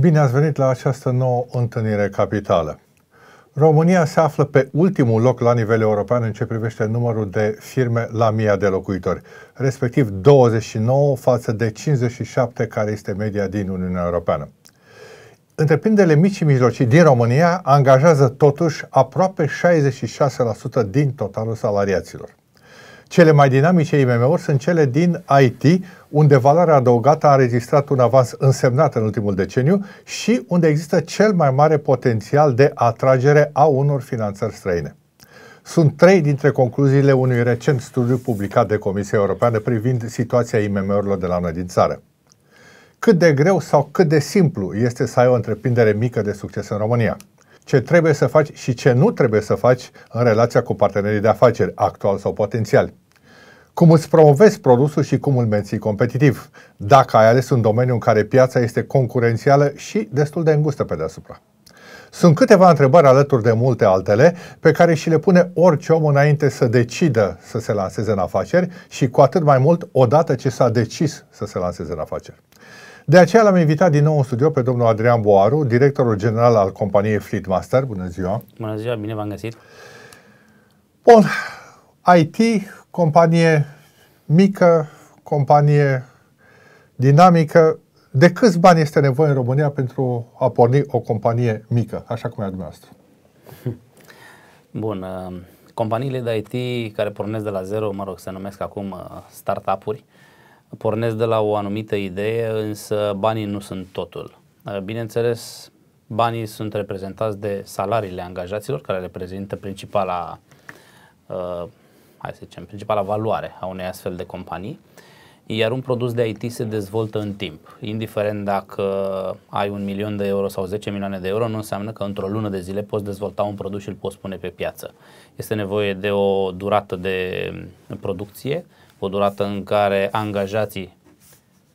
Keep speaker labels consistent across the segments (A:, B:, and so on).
A: Bine ați venit la această nouă întâlnire capitală. România se află pe ultimul loc la nivel european în ce privește numărul de firme la mia de locuitori, respectiv 29 față de 57 care este media din Uniunea Europeană. Întreprinderile mici și mijlocii din România angajează totuși aproape 66% din totalul salariaților. Cele mai dinamice IMM-uri sunt cele din IT, unde valoarea adăugată a înregistrat un avans însemnat în ultimul deceniu și unde există cel mai mare potențial de atragere a unor finanțări străine. Sunt trei dintre concluziile unui recent studiu publicat de Comisia Europeană privind situația IMM-urilor de la noi din țară. Cât de greu sau cât de simplu este să ai o întreprindere mică de succes în România? Ce trebuie să faci și ce nu trebuie să faci în relația cu partenerii de afaceri, actual sau potențiali? cum îți promovezi produsul și cum îl menții competitiv, dacă ai ales un domeniu în care piața este concurențială și destul de îngustă pe deasupra. Sunt câteva întrebări alături de multe altele pe care și le pune orice om înainte să decidă să se lanseze în afaceri și cu atât mai mult odată ce s-a decis să se lanseze în afaceri. De aceea l-am invitat din nou în studio pe domnul Adrian Boaru, directorul general al companiei Fleetmaster. Bună ziua!
B: Bună ziua, bine v-am găsit!
A: Bun, IT companie mică, companie dinamică. De câți bani este nevoie în România pentru a porni o companie mică, așa cum e a dumneavoastră?
B: Bun, uh, companiile de IT care pornesc de la zero, mă rog, se numesc acum uh, startup-uri, pornesc de la o anumită idee, însă banii nu sunt totul. Uh, bineînțeles, banii sunt reprezentați de salariile angajaților, care reprezintă principala uh, hai să zicem, principala valoare a unei astfel de companii, iar un produs de IT se dezvoltă în timp. Indiferent dacă ai un milion de euro sau 10 milioane de euro, nu înseamnă că într-o lună de zile poți dezvolta un produs și îl poți pune pe piață. Este nevoie de o durată de producție, o durată în care angajații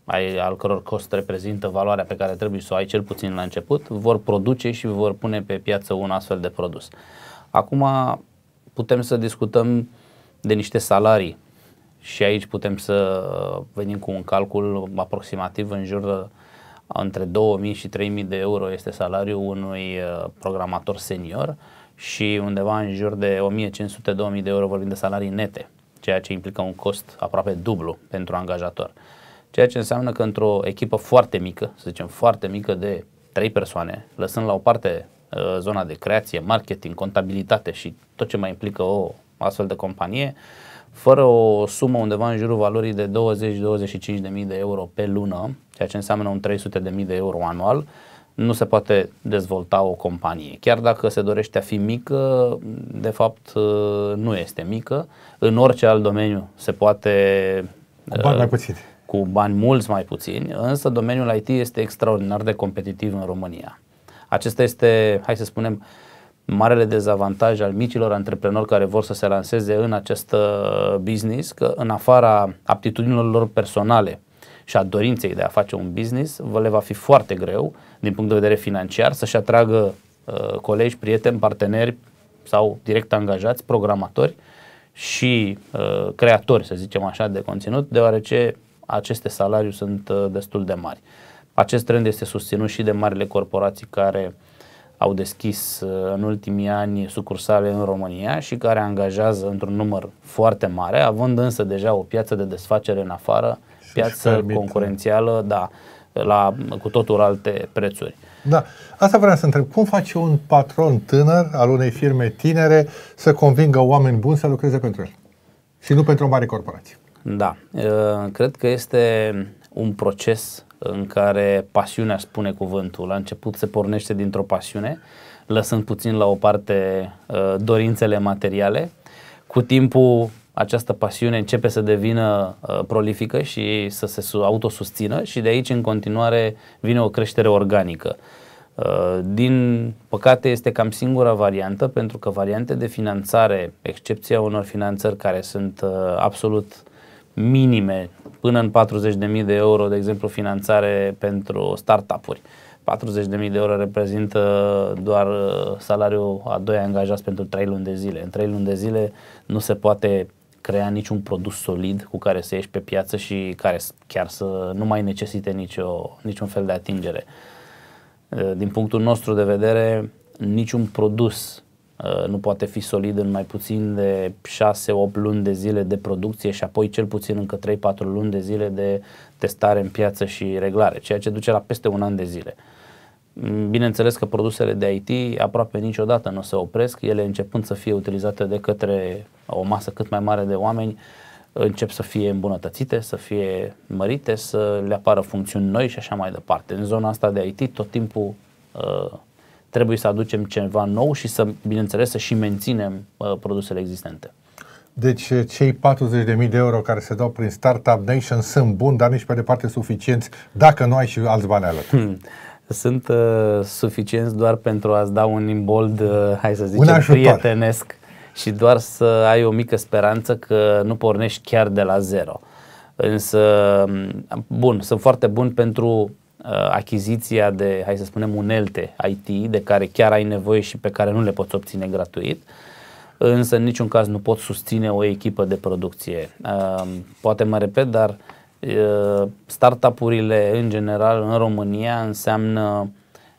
B: ai, al căror cost reprezintă valoarea pe care trebuie să o ai cel puțin la început, vor produce și vor pune pe piață un astfel de produs. Acum putem să discutăm de niște salarii. Și aici putem să venim cu un calcul aproximativ în jur între 2000 și 3000 de euro este salariul unui uh, programator senior și undeva în jur de 1500-2000 de euro vorbim de salarii nete, ceea ce implică un cost aproape dublu pentru angajator. Ceea ce înseamnă că într-o echipă foarte mică, să zicem foarte mică de 3 persoane, lăsând la o parte uh, zona de creație, marketing, contabilitate și tot ce mai implică o astfel de companie, fără o sumă undeva în jurul valorii de 20-25 de mii de euro pe lună, ceea ce înseamnă un 300 de mii de euro anual, nu se poate dezvolta o companie. Chiar dacă se dorește a fi mică, de fapt uh, nu este mică. În orice alt domeniu se poate... Cu bani mai uh, puțin. Cu bani mulți mai puțini, însă domeniul IT este extraordinar de competitiv în România. Acesta este, hai să spunem, uh, marele dezavantaj al micilor antreprenori care vor să se lanseze în acest uh, business, că în afara aptitudinilor lor personale și a dorinței de a face un business, vă le va fi foarte greu din punct de vedere financiar să-și atragă uh, colegi, prieteni, parteneri sau direct angajați, programatori și uh, creatori, să zicem așa, de conținut, deoarece aceste salarii sunt uh, destul de mari. Acest trend este susținut și de marile corporații care uh, au deschis uh, în ultimii ani sucursale în România și care angajează într-un număr foarte mare, având însă deja o piață de desfacere în afară, și piață uh, concurențială, da, la cu totul alte prețuri.
A: Da, asta vreau să întreb. Cum face un patron tânăr al unei firme tinere să convingă oameni buni să lucreze pentru el și nu pentru o mare corporație?
B: Da, uh, cred că este un proces în care pasiunea spune cuvântul. La început se pornește dintr-o pasiune, lăsând puțin la o parte uh, dorințele materiale. Cu timpul această pasiune începe să devină uh, prolifică și să se autosustină și de aici în continuare vine o creștere organică. Uh, din păcate este cam singura variantă pentru că variante de finanțare, excepția unor finanțări care sunt absolut minime până în 40.000 de euro, de exemplu, finanțare pentru startup-uri. 40.000 de euro reprezintă doar uh, salariul a doi angajați pentru 3 luni de zile. În 3 luni de zile nu se poate crea niciun produs solid cu care să ieși pe piață și care chiar să nu mai necesite nicio, niciun fel de atingere. Uh, din punctul nostru de vedere, niciun produs Uh, nu poate fi solid în mai puțin de 6-8 luni de zile de producție și apoi cel puțin încă 3-4 luni de zile de testare în piață și reglare, ceea ce duce la peste un an de zile. Mm, bineînțeles că produsele de IT aproape niciodată nu se opresc, ele începând să fie utilizate de către o masă cât mai mare de oameni, încep să fie îmbunătățite, să fie mărite, să le apară funcțiuni noi și așa mai departe. În zona asta de IT tot timpul uh, trebuie să aducem ceva nou și să, bineînțeles, să și menținem uh, produsele existente.
A: Deci uh, cei 40.000 de euro care se dau prin Startup Nation sunt buni, dar nici pe departe suficienți dacă nu ai și alți bani alături. Hmm.
B: Sunt uh, suficienți doar pentru a-ți da un imbold, uh, hai să zicem, prietenesc și doar să ai o mică speranță că nu pornești chiar de la zero. Însă, bun, sunt foarte bun pentru Uh, achiziția de, hai să spunem, unelte IT, de care chiar ai nevoie și pe care nu le poți obține gratuit, însă în niciun caz nu pot susține o echipă de producție. Uh, poate mă repet, dar uh, startup-urile în general în România înseamnă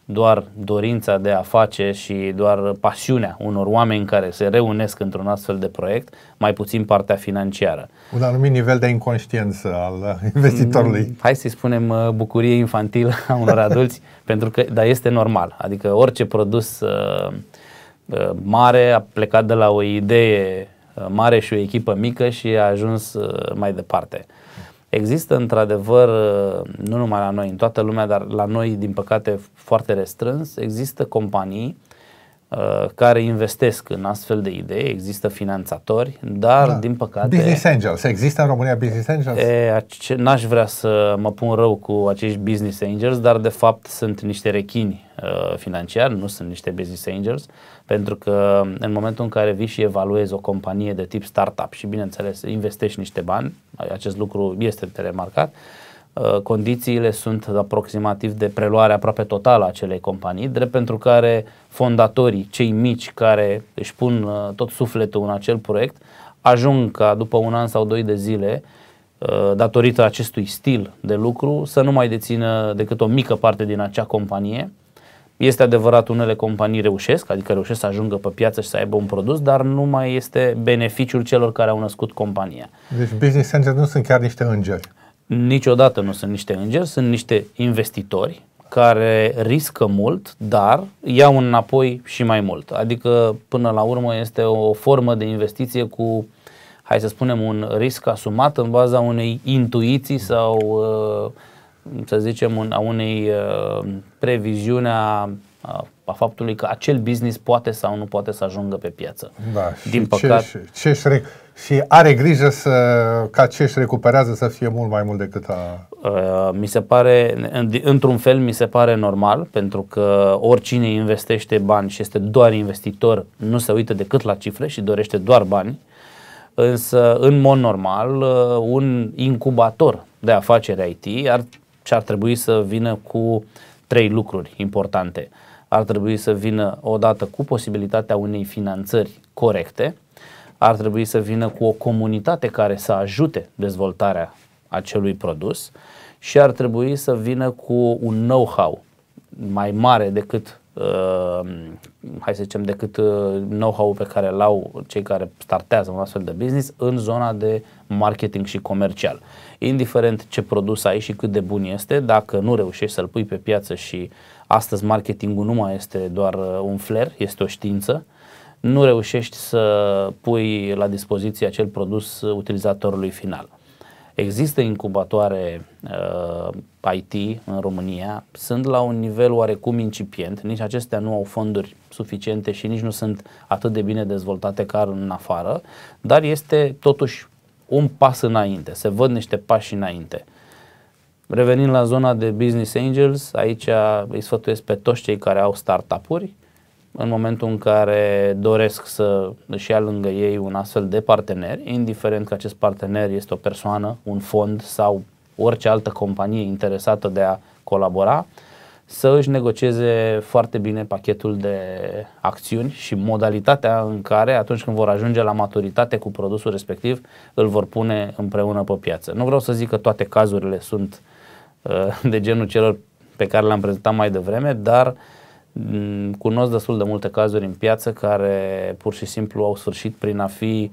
B: doar dorința de a face și doar pasiunea unor oameni care se reunesc într-un astfel de proiect, mai puțin partea financiară.
A: Un anumit nivel de inconștiență
B: al investitorului. Mm, hai să-i spunem uh, bucurie infantilă a unor adulți, pentru că, dar este normal. Adică orice produs uh, uh, mare a plecat de la o idee uh, mare și o echipă mică și a ajuns uh, mai departe. Există într-adevăr, nu numai la noi, în toată lumea, dar la noi, din păcate, foarte restrâns, există companii uh, Uh, care investesc în astfel de idei, există finanțatori, dar da. din păcate... Business Angels,
A: există în România Business Angels?
B: E, n-aș vrea să mă pun rău cu acești Business Angels, dar de fapt sunt niște rechini uh, financiari, nu sunt niște Business Angels, pentru că în momentul în care vii și evaluezi o companie de tip startup și bineînțeles investești niște bani, acest lucru este de remarcat, uh, Uh, condițiile sunt aproximativ de preluare aproape totală a acelei companii, drept pentru care fondatorii, cei mici care își pun uh, tot sufletul în acel proiect, ajung ca după un an sau doi de zile, uh, datorită acestui stil de lucru, să nu mai dețină decât o mică parte din acea companie. Este adevărat, unele companii reușesc, adică reușesc să ajungă pe piață și să aibă un produs, dar nu mai este beneficiul celor care au născut compania.
A: Deci business angels nu sunt chiar niște
B: îngeri. Niciodată nu sunt niște îngeri, sunt niște investitori care riscă mult, dar iau înapoi și mai mult. Adică, până la urmă, este o formă de investiție cu, hai să spunem, un risc asumat în baza unei intuiții sau, uh, să zicem, a unei uh, previziune a a faptului că acel business poate sau nu poate să ajungă pe piață. Da, și Din păcat, ce,
A: ce și, rec- și are grijă să, ca ce își recuperează să fie mult mai mult decât a...
B: Mi se pare, într-un fel mi se pare normal, pentru că oricine investește bani și este doar investitor, nu se uită decât la cifre și dorește doar bani, însă în mod normal un incubator de afaceri IT ar, ar trebui să vină cu trei lucruri importante – ar trebui să vină odată cu posibilitatea unei finanțări corecte, ar trebui să vină cu o comunitate care să ajute dezvoltarea acelui produs și ar trebui să vină cu un know-how mai mare decât Ehm, hai să zicem, decât uh, know-how pe care îl au cei care startează un astfel de business în zona de marketing și comercial. Indiferent ce produs ai și cât de bun este, dacă nu reușești să-l pui pe piață și astăzi marketingul nu mai este doar uh, un flair, este o știință, nu reușești să pui la dispoziție acel produs uh, utilizatorului final. Există incubatoare uh, IT în România, sunt la un nivel oarecum incipient, nici acestea nu au fonduri suficiente și nici nu sunt atât de bine dezvoltate ca în afară, dar este totuși un pas înainte, se văd niște pași înainte. Revenind la zona de business angels, aici îi sfătuiesc pe toți cei care au startup-uri în momentul în care doresc să își ia lângă ei un astfel de partener, indiferent că acest partener este o persoană, un fond sau orice altă companie interesată de a colabora, să își negocieze foarte bine pachetul de acțiuni și modalitatea în care, atunci când vor ajunge la maturitate cu produsul respectiv, îl vor pune împreună pe piață. Nu vreau să zic că toate cazurile sunt uh, de genul celor pe care le-am prezentat mai devreme, dar uh, Mm, cunosc destul de multe cazuri în piață care pur și simplu au sfârșit prin a fi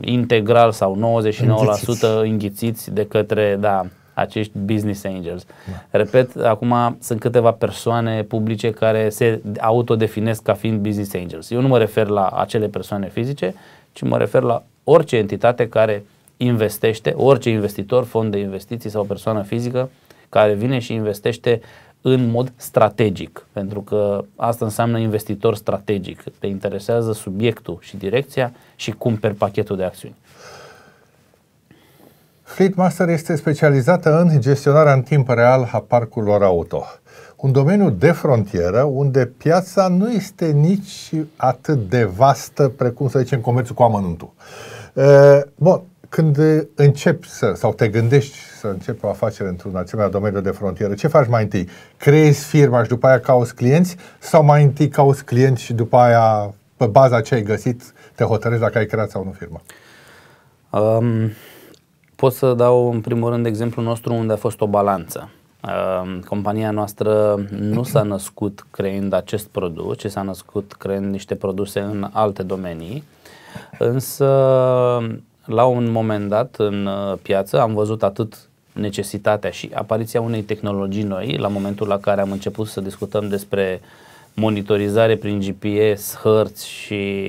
B: integral sau 99% înghițiți, înghițiți de către da, acești business angels. Da. Repet, acum sunt câteva persoane publice care se autodefinesc ca fiind business angels. Eu nu mă refer la acele persoane fizice, ci mă refer la orice entitate care investește, orice investitor, fond de investiții sau persoană fizică care vine și investește în mod strategic, pentru că asta înseamnă investitor strategic. Te interesează subiectul și direcția și cumperi pachetul de acțiuni. Fleetmaster
A: este specializată în gestionarea în timp real a parcurilor auto. Un domeniu de frontieră unde piața nu este nici atât de vastă precum, să zicem, comerțul cu amănuntul. Bun, când începi să, sau te gândești să începi o afacere într-un asemenea domeniu de frontieră, ce faci mai întâi? Creezi firma și după aia cauți clienți sau mai întâi cauți clienți și după aia, pe baza ce ai găsit, te hotărăști dacă ai creat sau nu firma?
B: Um, pot să dau în primul rând exemplul nostru unde a fost o balanță. Um, compania noastră nu s-a născut creând acest produs, ci s-a născut creând niște produse în alte domenii, însă la un moment dat în uh, piață am văzut atât necesitatea și apariția unei tehnologii noi, la momentul la care am început să discutăm despre monitorizare prin GPS, hărți și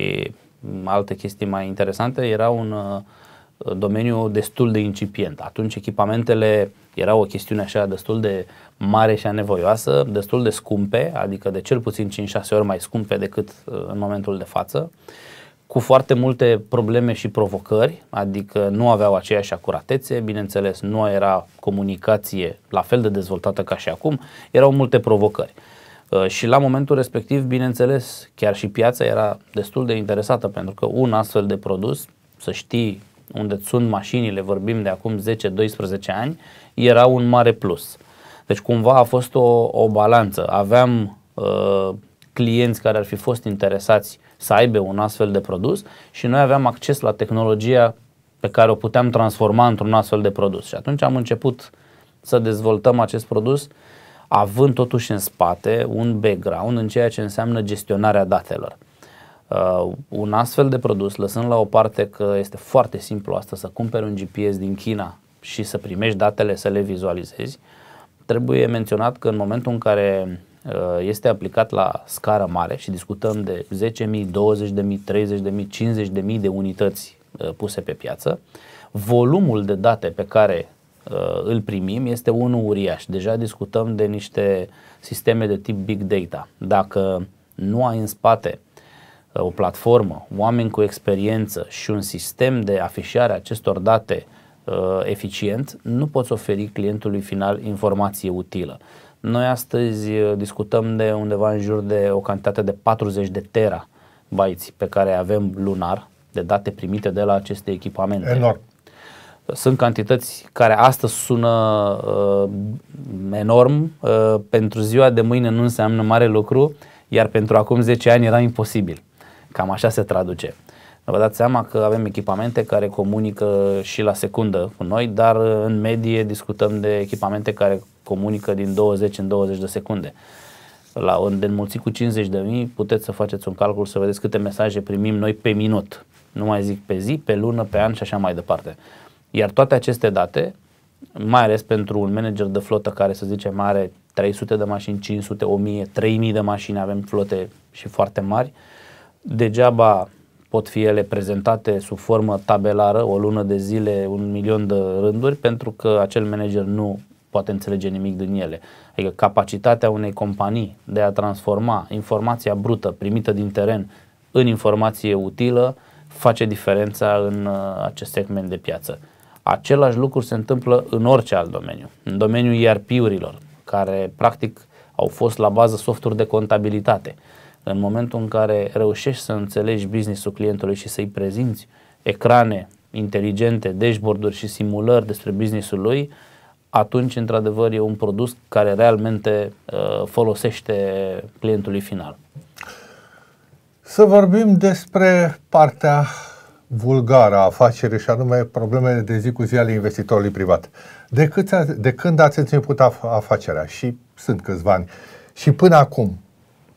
B: alte chestii mai interesante, era un uh, domeniu destul de incipient. Atunci echipamentele erau o chestiune așa destul de mare și anevoioasă, destul de scumpe, adică de cel puțin 5-6 ori mai scumpe decât uh, în momentul de față. Uh, cu foarte multe probleme și provocări, adică nu aveau aceeași acuratețe, bineînțeles, nu era comunicație la fel de dezvoltată ca și acum, erau multe provocări. Uh, și la momentul respectiv, bineînțeles, chiar și piața era destul de interesată, pentru că un astfel de produs, să știi unde sunt mașinile, vorbim de acum 10-12 ani, era un mare plus. Deci cumva a fost o, o balanță. Aveam uh, clienți care ar fi fost interesați uh, să aibă un astfel de produs și noi aveam acces la tehnologia pe care o puteam transforma într-un astfel de produs. Și atunci am început să dezvoltăm acest produs având totuși în spate un background în ceea ce înseamnă gestionarea datelor. Uh, un astfel de produs, lăsând la o parte că este foarte simplu asta să cumperi un GPS din China și să primești datele, să le vizualizezi, trebuie menționat că în momentul în care Uh, este aplicat la scară mare și discutăm de 10.000, 20.000, 30.000, 50.000 de unități uh, puse pe piață, volumul de date pe care uh, îl primim este unul uriaș. Deja discutăm de niște sisteme de tip big data. Dacă nu ai în spate o platformă, oameni cu experiență și un sistem de afișare a acestor date eficient, nu poți oferi clientului final informație utilă. Noi astăzi uh, discutăm de undeva în jur de o cantitate de 40 de tera baiți pe care avem lunar de date primite de la aceste echipamente. Enorm. Sunt cantități care astăzi sună uh, enorm, uh, pentru ziua de mâine nu înseamnă mare lucru, iar pentru acum 10 ani era imposibil. Cam așa se traduce. Vă dați seama că avem echipamente care comunică și la secundă cu noi, dar uh, în medie discutăm de echipamente care comunică din 20 în 20 de secunde. La un înmulți cu 50 de mii, puteți să faceți un calcul să vedeți câte mesaje primim noi pe minut. Nu mai zic pe zi, pe lună, pe an și așa mai departe. Iar toate aceste date, mai ales pentru un manager de flotă care să zicem are 300 de mașini, 500, 1000, 3000 de mașini, avem flote și foarte mari, degeaba pot fi ele prezentate sub formă tabelară, o lună de zile, un milion de rânduri, pentru că acel manager nu poate înțelege nimic din ele. Adică capacitatea unei companii de a transforma informația brută primită din teren în informație utilă face diferența în uh, acest segment de piață. Același lucru se întâmplă în orice alt domeniu. În domeniul ERP-urilor, care practic au fost la bază softuri de contabilitate. În momentul în care reușești să înțelegi businessul clientului și să-i prezinți ecrane inteligente, dashboard-uri și simulări despre business-ul lui, atunci, într-adevăr, e un produs care realmente uh, folosește clientului final.
A: Să vorbim despre partea vulgară a afacerii și anume problemele de zi cu zi ale investitorului privat. De, cât, de când ați început afacerea? Și sunt câțiva ani. Și până acum,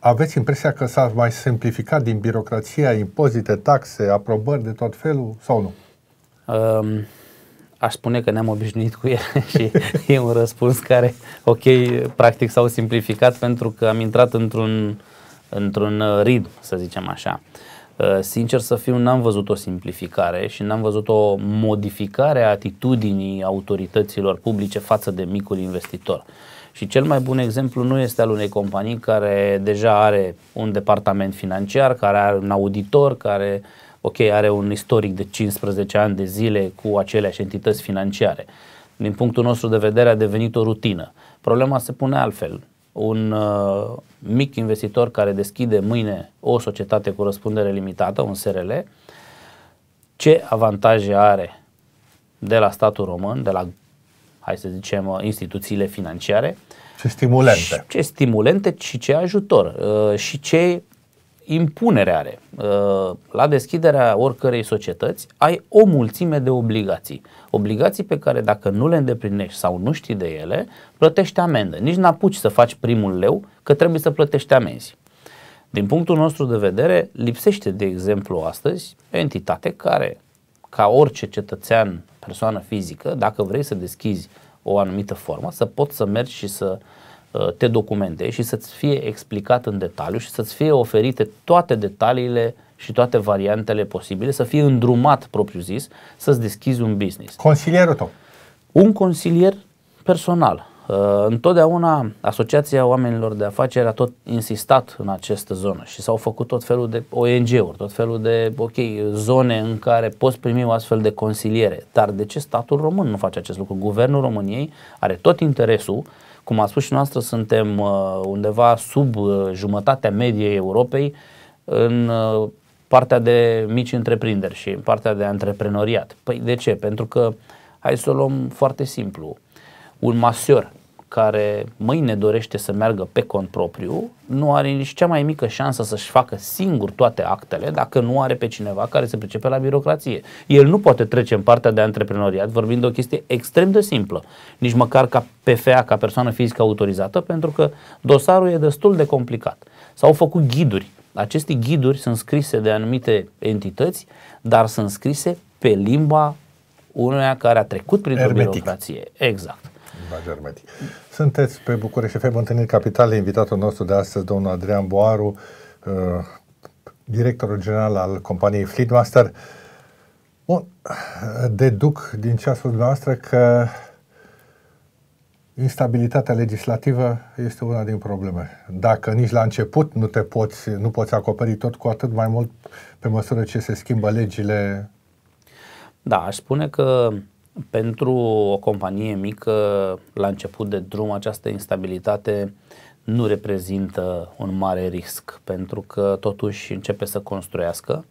A: aveți impresia că s-a mai simplificat din birocrația, impozite, taxe,
B: aprobări de tot felul sau nu? Um, aș spune că ne-am obișnuit cu ele și e un răspuns care, ok, practic s-au simplificat pentru că am intrat într-un, într-un uh, ritm, să zicem așa. Uh, sincer să fiu, n-am văzut o simplificare și n-am văzut o modificare a atitudinii autorităților publice față de micul investitor. Uh, și cel mai bun exemplu nu este al unei companii care deja are un departament financiar, care are un auditor, care ok, are un istoric de 15 ani de zile cu aceleași entități financiare. Din punctul nostru de vedere a devenit o rutină. Problema se pune altfel. Un uh, mic investitor care deschide mâine o societate cu răspundere limitată, un SRL, ce avantaje are de la statul român, de la hai să zicem, uh, instituțiile financiare. Ce stimulente. ce stimulente și ce ajutor uh, și ce impunere are. Uh, la deschiderea oricărei societăți ai o mulțime de obligații. Obligații pe care dacă nu le îndeplinești sau nu știi de ele, plătești amendă. Nici n-apuci să faci primul leu că trebuie să plătești amenzi. Din punctul nostru de vedere, lipsește, de exemplu, astăzi o entitate care ca orice cetățean, persoană fizică, dacă vrei să deschizi o anumită formă, să poți să mergi și să uh, te documentezi și să-ți fie explicat în detaliu și să-ți fie oferite toate detaliile și toate variantele posibile, să fie îndrumat propriu zis, să-ți deschizi un business. Consilierul tău? Un consilier personal Uh, întotdeauna Asociația Oamenilor de Afaceri a tot insistat în această zonă și s-au făcut tot felul de ONG-uri, tot felul de ok, zone în care poți primi o astfel de consiliere. Dar de ce statul român nu face acest lucru? Guvernul României are tot interesul, cum a spus și noastră, suntem uh, undeva sub uh, jumătatea mediei Europei în partea de mici întreprinderi și în partea de antreprenoriat. Păi de ce? Pentru că, hai să o luăm foarte simplu, uh, un masior care mâine dorește să meargă pe cont propriu, nu are nici cea mai mică șansă să-și facă singur toate actele dacă nu are pe cineva care se pricepe la birocrație. El nu poate trece în partea de antreprenoriat vorbind de o chestie extrem de simplă, nici măcar ca PFA, ca persoană fizică autorizată, pentru că dosarul e destul de complicat. S-au făcut ghiduri. Aceste ghiduri sunt scrise de anumite entități, dar sunt scrise pe limba unuia care a trecut printr-o birocrație. Exact. Roger
A: Sunteți pe București FM, întâlniri capitale, invitatul nostru de astăzi, domnul Adrian Boaru, uh, directorul general al companiei Fleetmaster. Bun, deduc din ce a spus dumneavoastră că instabilitatea legislativă este una din probleme. Dacă nici la început nu te poți, nu poți acoperi tot, cu atât mai mult pe măsură ce se schimbă legile.
B: Da, aș spune că pentru o companie mică, la început de drum, această instabilitate nu reprezintă un mare risc, pentru că totuși începe să construiască.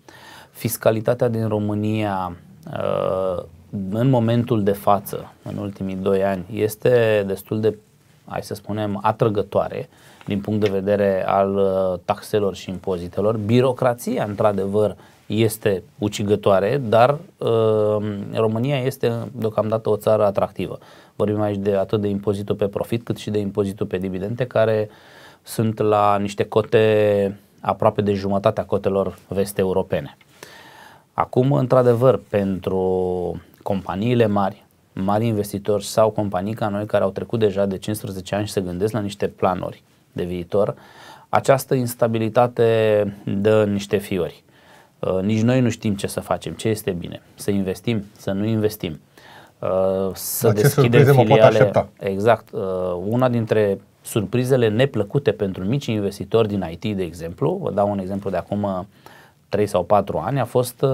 B: Fiscalitatea din România uh, în momentul de față, în ultimii doi ani, este destul de, hai să spunem, atrăgătoare din punct de vedere al uh, taxelor și impozitelor. Birocrația, într-adevăr, este ucigătoare, dar uh, România este deocamdată o țară atractivă. Vorbim aici de atât de impozitul pe profit, cât și de impozitul pe dividende, care sunt la niște cote aproape de jumătatea cotelor vest europene. Acum, într-adevăr, pentru companiile mari, mari investitori sau companii ca noi care au trecut deja de 15 ani și se gândesc la niște planuri de viitor, această instabilitate dă niște fiori. Uh, nici noi nu știm ce să facem, ce este bine. Să investim, să nu investim. Uh, să La deschidem filiale. Exact. Uh, una dintre surprizele neplăcute pentru mici investitori din IT, de exemplu, vă dau un exemplu de acum 3 sau 4 ani, a fost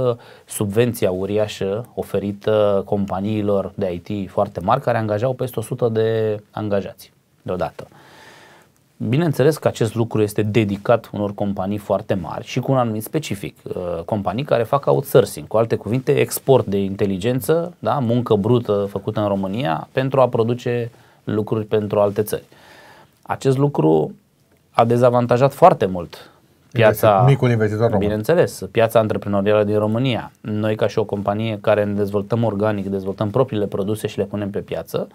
B: subvenția uriașă oferită companiilor de IT foarte mari care angajau peste 100 de angajați deodată. Bineînțeles că acest lucru este dedicat unor companii foarte mari și cu un anumit specific. Uh, companii care fac outsourcing, cu alte cuvinte, export de inteligență, da, muncă brută făcută în România pentru a produce lucruri pentru alte țări. Acest lucru a dezavantajat foarte mult piața, micul investitor român. Bineînțeles, piața antreprenorială din România. Noi ca și o companie care ne dezvoltăm organic, dezvoltăm propriile produse și le punem pe piață,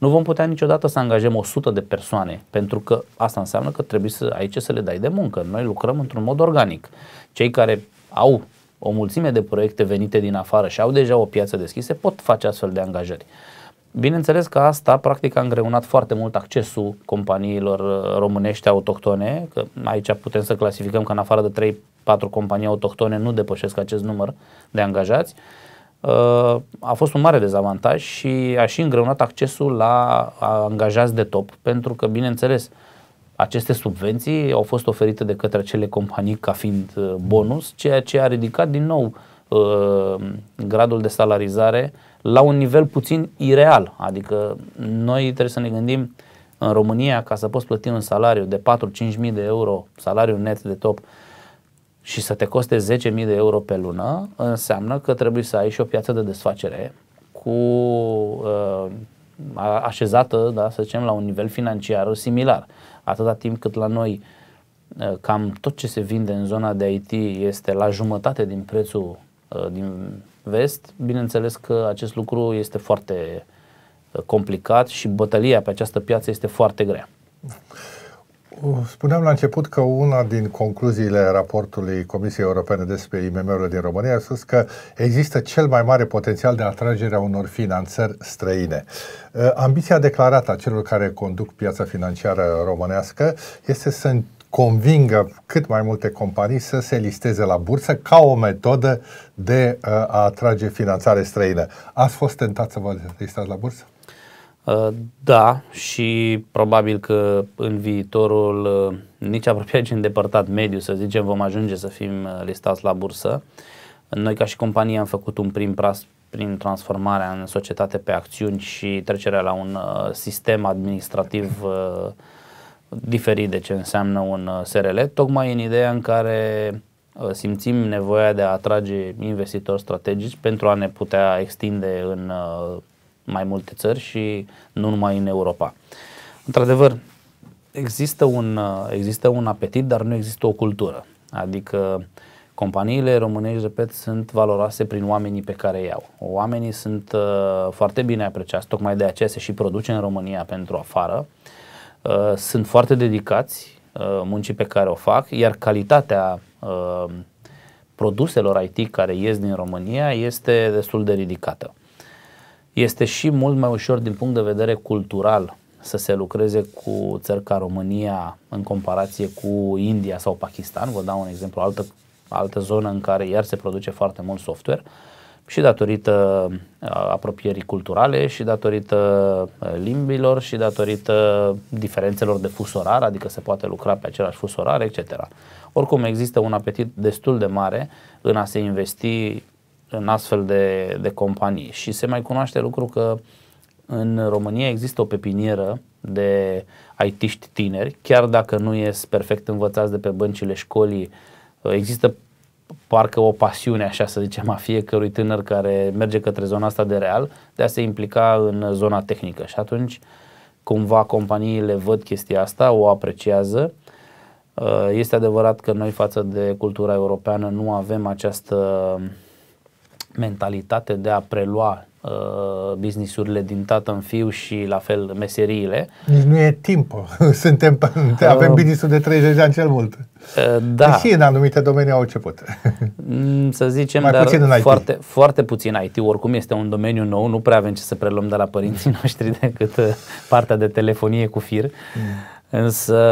B: nu vom putea niciodată să angajăm 100 de persoane, pentru că asta înseamnă că trebuie să aici să le dai de muncă. Noi lucrăm într-un mod organic. Cei care au o mulțime de proiecte venite din afară și au deja o piață deschisă pot face astfel de angajări. Bineînțeles că asta practic a îngreunat foarte mult accesul companiilor uh, românești autohtone, că aici putem să clasificăm că în afară de 3-4 companii autohtone nu depășesc acest număr de angajați Uh, a fost un mare dezavantaj și a și îngreunat accesul la angajați de top, pentru că, bineînțeles, aceste subvenții au fost oferite de către acele companii ca fiind uh, bonus, ceea ce a ridicat din nou uh, gradul de salarizare la un nivel puțin ireal. Adică noi trebuie să ne gândim în România ca să poți plăti un salariu de 4-5 mii de euro, salariu net de top, uh, și să te coste 10.000 de euro pe lună, înseamnă că trebuie să ai și o piață de desfacere cu uh, așezată, da, să zicem, la un nivel financiar similar. Atâta timp cât la noi uh, cam tot ce se vinde în zona de IT este la jumătate din prețul uh, din vest, bineînțeles că acest lucru este foarte uh, complicat și bătălia pe această piață este foarte grea.
A: Spuneam la început că una din concluziile raportului Comisiei Europene despre IMM-urile din România a spus că există cel mai mare potențial de atragere a unor finanțări străine. Uh, ambiția declarată a celor care conduc piața financiară românească este să convingă cât mai multe companii să se listeze la bursă ca o metodă de uh, a atrage finanțare străină. Ați fost tentat să vă listați la bursă?
B: Uh, da, și probabil că în viitorul uh, nici apropiat, nici îndepărtat mediu, să zicem, vom ajunge să fim uh, listați la bursă. Noi ca și companie am făcut un prim pras, prin transformarea în societate pe acțiuni și trecerea la un sistem administrativ diferit de ce înseamnă un SRL, tocmai în ideea în care simțim nevoia de a atrage investitori strategici pentru a ne putea extinde în mai multe țări și nu numai în Europa. Într-adevăr, există un, uh, există un apetit, dar nu există o cultură. Adică companiile românești, repet, sunt valoroase prin oamenii pe care iau. Oamenii sunt uh, foarte bine apreciați, tocmai de aceea se și produce în România pentru afară. Uh, sunt foarte dedicați uh, muncii pe care o fac, iar calitatea uh, produselor IT care ies din România este destul de ridicată este și mult mai ușor din punct de vedere cultural să se lucreze cu țări ca România în comparație cu India sau Pakistan, vă dau un exemplu, altă, altă zonă în care iar se produce foarte mult software și datorită uh, apropierii culturale și datorită uh, limbilor și datorită diferențelor de fusorar, adică se poate lucra pe același fusorar, etc. Oricum există un apetit destul de mare în a se investi în astfel de, de companii. Și se mai cunoaște lucru că în România există o pepinieră de aitiști tineri, chiar dacă nu ies perfect învățați de pe băncile școlii, există parcă o pasiune, așa să zicem, a fiecărui tânăr care merge către zona asta de real, de a se implica în zona tehnică. Și atunci, cumva, companiile văd chestia asta, o apreciază. Este adevărat că noi față de cultura europeană nu avem această mentalitate de a prelua uh, businessurile din tată în fiu și la fel meseriile.
A: Nici deci nu e timp. Suntem, avem uh, business de 30 de ani cel mult. Uh, da. Și în anumite domenii au început. Mm,
B: să zicem, Mai dar puțin în IT. Foarte, foarte puțin IT. Oricum este un domeniu nou, nu prea avem ce să preluăm de la părinții noștri decât uh, partea de telefonie cu fir. Mm. Însă,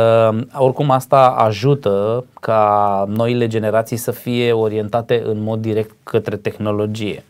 B: oricum, asta ajută ca noile generații să fie orientate în mod direct către tehnologie.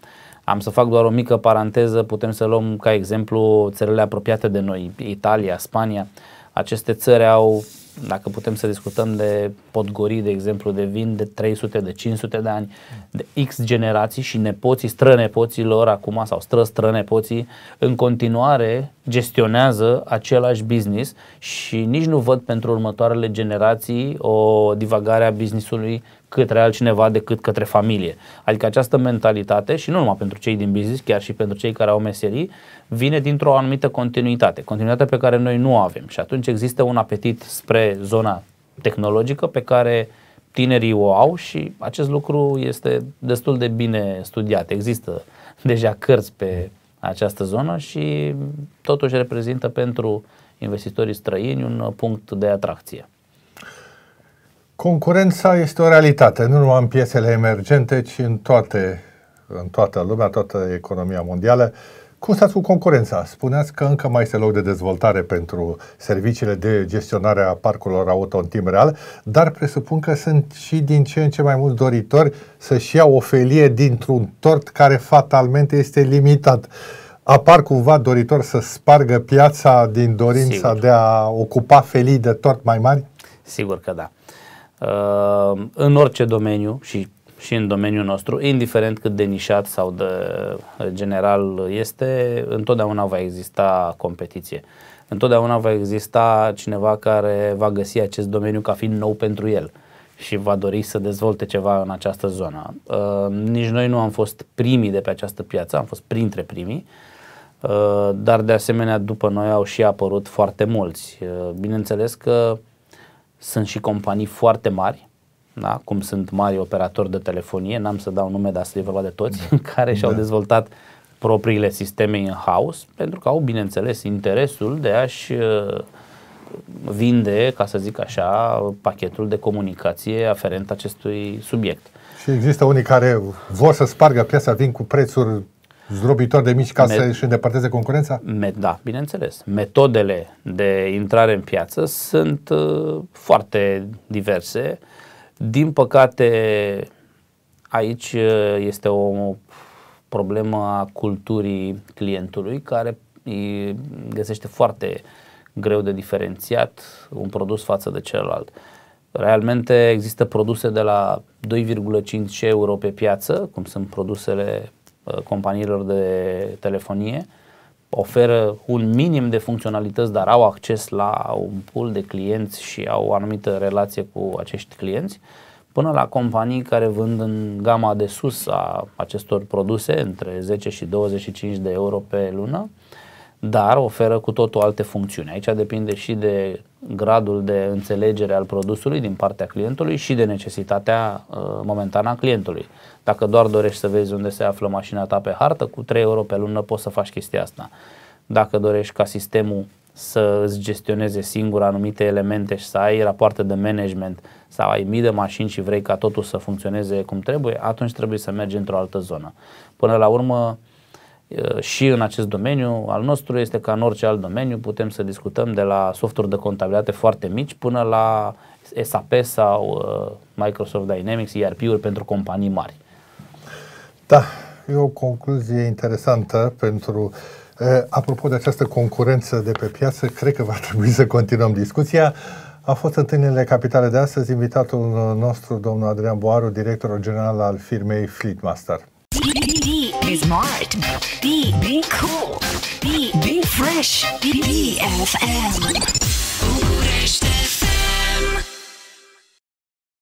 B: Am să fac doar o mică paranteză, putem să luăm ca exemplu țările apropiate de noi, Italia, Spania. Aceste țări au dacă putem să discutăm de podgorii, de exemplu, de vin de 300, de 500 de ani, de X generații și nepoții, strănepoții lor acum sau stră-strănepoții, în continuare gestionează același business și nici nu văd pentru următoarele generații o divagare a businessului către altcineva decât către familie. Adică această mentalitate, și nu numai pentru cei din business, chiar și pentru cei care au meserii, vine dintr-o anumită continuitate, continuitate pe care noi nu o avem. Și atunci există un apetit spre zona tehnologică pe care tinerii o au și acest lucru este destul de bine studiat. Există deja cărți pe această zonă și totuși reprezintă pentru investitorii străini un punct de atracție.
A: Concurența este o realitate, nu numai în piesele emergente, ci în, toate, în toată lumea, toată economia mondială. Cum stați cu concurența? Spuneați că încă mai este loc de dezvoltare pentru serviciile de gestionare a parcurilor auto în timp real, dar presupun că sunt și din ce în ce mai mulți doritori să-și iau o felie dintr-un tort care fatalmente este limitat. Apar cumva doritori să spargă piața din dorința Sigur. de a ocupa felii de tort mai mari?
B: Sigur că da. Uh, în orice domeniu și, și în domeniul nostru, indiferent cât de nișat sau de uh, general este, întotdeauna va exista competiție. Întotdeauna va exista cineva care va găsi acest domeniu ca fiind nou pentru el și va dori să dezvolte ceva în această zonă. Uh, nici noi nu am fost primii de pe această piață, am fost printre primii, dar de asemenea după noi au și apărut foarte mulți. bineînțeles că sunt și companii foarte mari, da? cum sunt mari operatori de telefonie, n-am să dau nume, dar să e vorba de toți, da. care și-au da. dezvoltat propriile sisteme in-house, pentru că au, bineînțeles, interesul de a-și uh, vinde, ca să zic așa, pachetul de comunicație aferent acestui subiect.
A: Și există unii care vor să spargă piața, vin cu prețuri zdrobitor de mici ca Met- să-și îndepărteze concurența? Met- da,
B: bineînțeles. Metodele de intrare în piață sunt uh, foarte diverse. Din păcate, aici uh, este o problemă a culturii clientului care îi găsește foarte greu de diferențiat un produs față de celălalt. Realmente există produse de la 2,5 euro pe piață, cum sunt produsele Uh, companiilor de telefonie, oferă un minim de funcționalități, dar au acces la un pool de clienți și au o anumită relație cu acești clienți, până la companii care vând în gama de sus a acestor produse, între 10 și 25 de euro pe lună, dar oferă cu totul alte funcțiuni. Aici depinde și de gradul de înțelegere al produsului din partea clientului și de necesitatea uh, momentană a clientului. Dacă doar dorești să vezi unde se află mașina ta pe hartă, cu 3 euro pe lună poți să faci chestia asta. Dacă dorești ca sistemul să îți gestioneze singur anumite elemente și să ai rapoarte de management sau ai mii de mașini și vrei ca totul să funcționeze cum trebuie, atunci trebuie să mergi într-o altă zonă. Până la urmă, și în acest domeniu al nostru este ca în orice alt domeniu putem să discutăm de la softuri de contabilitate foarte mici până la SAP sau Microsoft Dynamics, ERP-uri pentru companii mari.
A: Da, e o concluzie interesantă pentru Apropo de această concurență de pe piață, cred că va trebui să continuăm discuția. A fost întâlnirile capitale de astăzi invitatul nostru, domnul Adrian Boaru, directorul general al firmei Fleetmaster. Be smart. Be be cool. Be be fresh. Be FM.